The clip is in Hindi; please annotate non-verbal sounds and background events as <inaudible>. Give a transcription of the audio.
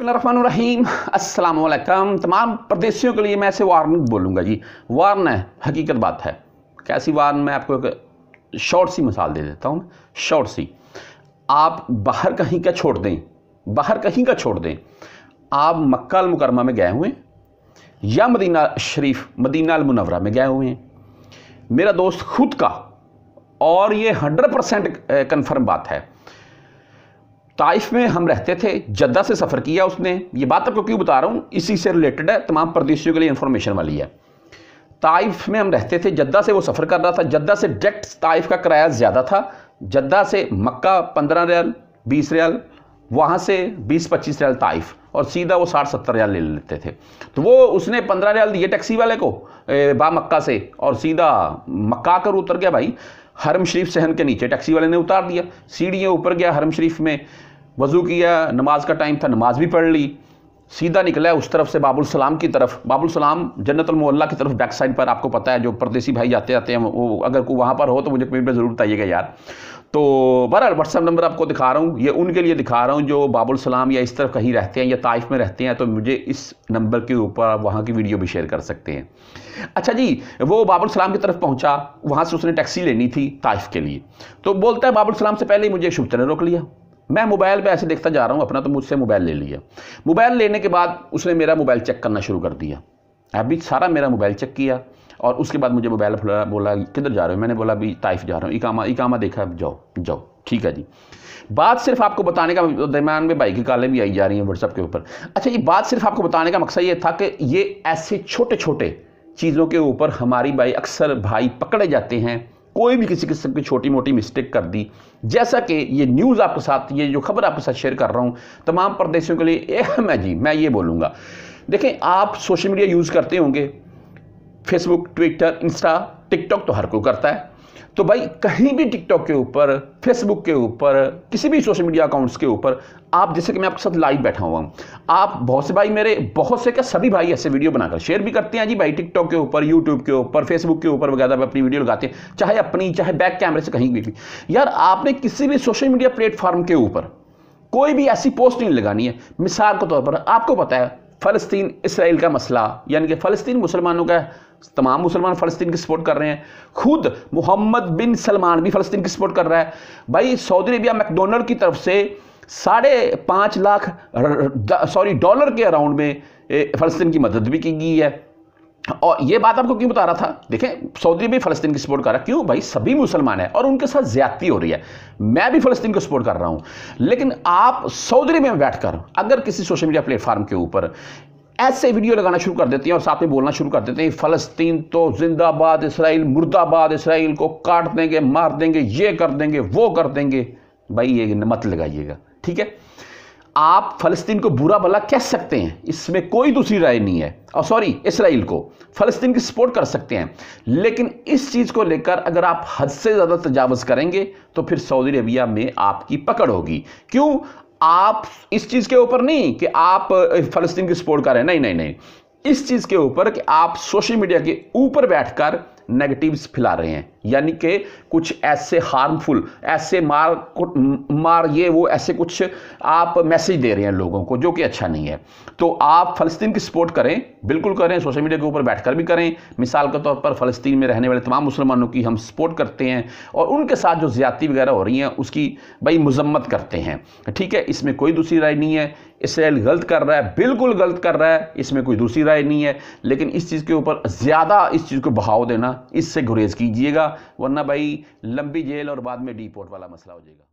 अस्सलाम वालेकुम तमाम प्रदेशियों के लिए मैं ऐसे वार्निंग बोलूँगा जी वार्न है हकीकत बात है कैसी वार्न मैं आपको एक शॉर्ट सी मिसाल दे देता हूँ शॉर्ट सी आप बाहर कहीं का छोड़ दें बाहर कहीं का छोड़ दें आप मक्का मुकरमा में गए हुए हैं या मदीना शरीफ मदीना मुनवरा में गए हुए हैं मेरा दोस्त खुद का और ये हंड्रेड परसेंट कन्फर्म बात है ताइफ में हम रहते थे जद्दा से सफ़र किया उसने ये बात आपको क्यों बता रहा हूँ इसी से रिलेटेड है तमाम प्रदेशियों के लिए इन्फॉर्मेशन वाली है ताइफ में हम रहते थे जद्दा से वो सफ़र कर रहा था जद्दा से डायरेक्ट ताइफ का किराया ज़्यादा था जद्दा से मक्का पंद्रह रियाल बीस रियाल वहाँ से बीस पच्चीस रियाल ताइफ और सीधा वो साठ सत्तर रियाल ले लेते थे तो वो उसने पंद्रह रियाल दिए टैक्सी वाले को बा मक्का से और सीधा मक्का कर उतर गया भाई हरम शरीफ सहन के नीचे टैक्सी वाले ने उतार दिया सीढ़ियाँ ऊपर गया हरम शरीफ में वज़ू किया नमाज का टाइम था नमाज भी पढ़ ली सीधा निकला उस तरफ से बाबुल सलाम की तरफ बाबुल सलाम जन्नतमोल्ला की तरफ बैक साइड पर आपको पता है जो परदेसी भाई जाते आते हैं वो अगर को वहाँ पर हो तो मुझे कमेंट में ज़रूर बताइएगा यार तो बहरहाल व्हाट्सअप नंबर आपको दिखा रहा हूँ ये उनके लिए दिखा रहा हूँ जो बाबुल सलाम या इस तरफ कहीं रहते हैं या ताइफ में रहते हैं तो मुझे इस नंबर के ऊपर आप वहाँ की वीडियो भी शेयर कर सकते हैं अच्छा जी वो बाबुल सलाम की तरफ पहुँचा वहाँ से उसने टैक्सी लेनी थी ताइफ के लिए तो बोलता है बाबुल सलाम से पहले ही मुझे शुभ रोक लिया मैं मोबाइल पर ऐसे देखता जा रहा हूँ अपना तो मुझसे मोबाइल ले लिया मोबाइल लेने के बाद उसने मेरा मोबाइल चेक करना शुरू कर दिया अभी सारा मेरा मोबाइल चेक किया और उसके बाद मुझे मोबाइल फुला बोला किधर जा रहे हो मैंने बोला अभी ताइफ जा रहा हूँ इकामा इकामा देखा जाओ जाओ ठीक है जी बात सिर्फ आपको बताने का दरमियान में भाई की कालें भी आई जा रही हैं व्हाट्सअप के ऊपर अच्छा ये बात सिर्फ आपको बताने का मकसद ये था कि ये ऐसे छोटे छोटे चीज़ों के ऊपर हमारी भाई अक्सर भाई पकड़े जाते हैं कोई भी किसी किस्म की छोटी मोटी मिस्टेक कर दी जैसा कि ये न्यूज़ आपके साथ ये जो खबर आपके साथ शेयर कर रहा हूँ तमाम प्रदेशों के लिए अहम <laughs> है जी मैं ये बोलूँगा देखें आप सोशल मीडिया यूज़ करते होंगे फेसबुक ट्विटर इंस्टा टिकटॉक तो हर कोई करता है तो भाई कहीं भी टिकटॉक के ऊपर फेसबुक के ऊपर किसी भी सोशल मीडिया अकाउंट्स के ऊपर आप जैसे कि मैं आपके साथ लाइव बैठा हुआ हूँ आप बहुत से भाई मेरे बहुत से क्या सभी भाई ऐसे वीडियो बनाकर शेयर भी करते हैं जी भाई टिकटॉक के ऊपर यूट्यूब के ऊपर फेसबुक के ऊपर वगैरह अपनी वीडियो लगाते हैं चाहे अपनी चाहे बैक कैमरे से कहीं भी यार आपने किसी भी सोशल मीडिया प्लेटफॉर्म के ऊपर कोई भी ऐसी पोस्ट नहीं लगानी है मिसाल के तौर पर आपको पता है फ़लस्तीन इसराइल का मसला यानी कि फ़लस्तीन मुसलमानों का तमाम मुसलमान फ़लस्तीन की सपोर्ट कर रहे हैं खुद मोहम्मद बिन सलमान भी फ़लस्तीन की सपोर्ट कर रहा है भाई सऊदी अरबिया मैकडोनल्ड की तरफ से साढ़े पाँच लाख सॉरी डॉलर के अराउंड में फ़लस्तीन की मदद भी की गई है और ये बात आपको क्यों बता रहा था देखें सऊदी भी फ़लस्तीन की सपोर्ट कर रहा है क्यों भाई सभी मुसलमान हैं और उनके साथ ज्यादती हो रही है मैं भी फ़लस्तीन को सपोर्ट कर रहा हूं लेकिन आप सऊदी में बैठकर अगर किसी सोशल मीडिया प्लेटफॉर्म के ऊपर ऐसे वीडियो लगाना शुरू कर देते हैं और साथ में बोलना शुरू कर देते हैं फ़लस्तीन तो जिंदाबाद इसराइल मुर्दाबाद इसराइल को काट देंगे मार देंगे ये कर देंगे वो कर देंगे भाई ये मत लगाइएगा ठीक है आप फलस्तीन को बुरा भला कह सकते हैं इसमें कोई दूसरी राय नहीं है और सॉरी इसराइल को फलस्तीन की सपोर्ट कर सकते हैं लेकिन इस चीज़ को लेकर अगर आप हद से ज़्यादा तजावज़ करेंगे तो फिर सऊदी अरबिया में आपकी पकड़ होगी क्यों आप इस चीज़ के ऊपर नहीं कि आप फलस्तीन की सपोर्ट करें नहीं नहीं नहीं इस चीज़ के ऊपर कि आप सोशल मीडिया के ऊपर बैठकर नेगेटिव्स फैला रहे हैं यानी कि कुछ ऐसे हार्मफुल ऐसे मार मार ये वो ऐसे कुछ आप मैसेज दे रहे हैं लोगों को जो कि अच्छा नहीं है तो आप फ़लस्तीन की सपोर्ट करें बिल्कुल करें सोशल मीडिया के ऊपर बैठकर भी करें मिसाल के तौर पर फ़लस्तीन में रहने वाले तमाम मुसलमानों की हम सपोर्ट करते हैं और उनके साथ जो ज़्यादती वगैरह हो रही हैं उसकी भाई मजम्मत करते हैं ठीक है इसमें कोई दूसरी राय नहीं है इसराइल गलत कर रहा है बिल्कुल गलत कर रहा है इसमें कोई दूसरी राय नहीं है लेकिन इस चीज़ के ऊपर ज़्यादा इस चीज़ को बहाव देना इससे गुरेज कीजिएगा वरना भाई लंबी जेल और बाद में डिपोर्ट वाला मसला हो जाएगा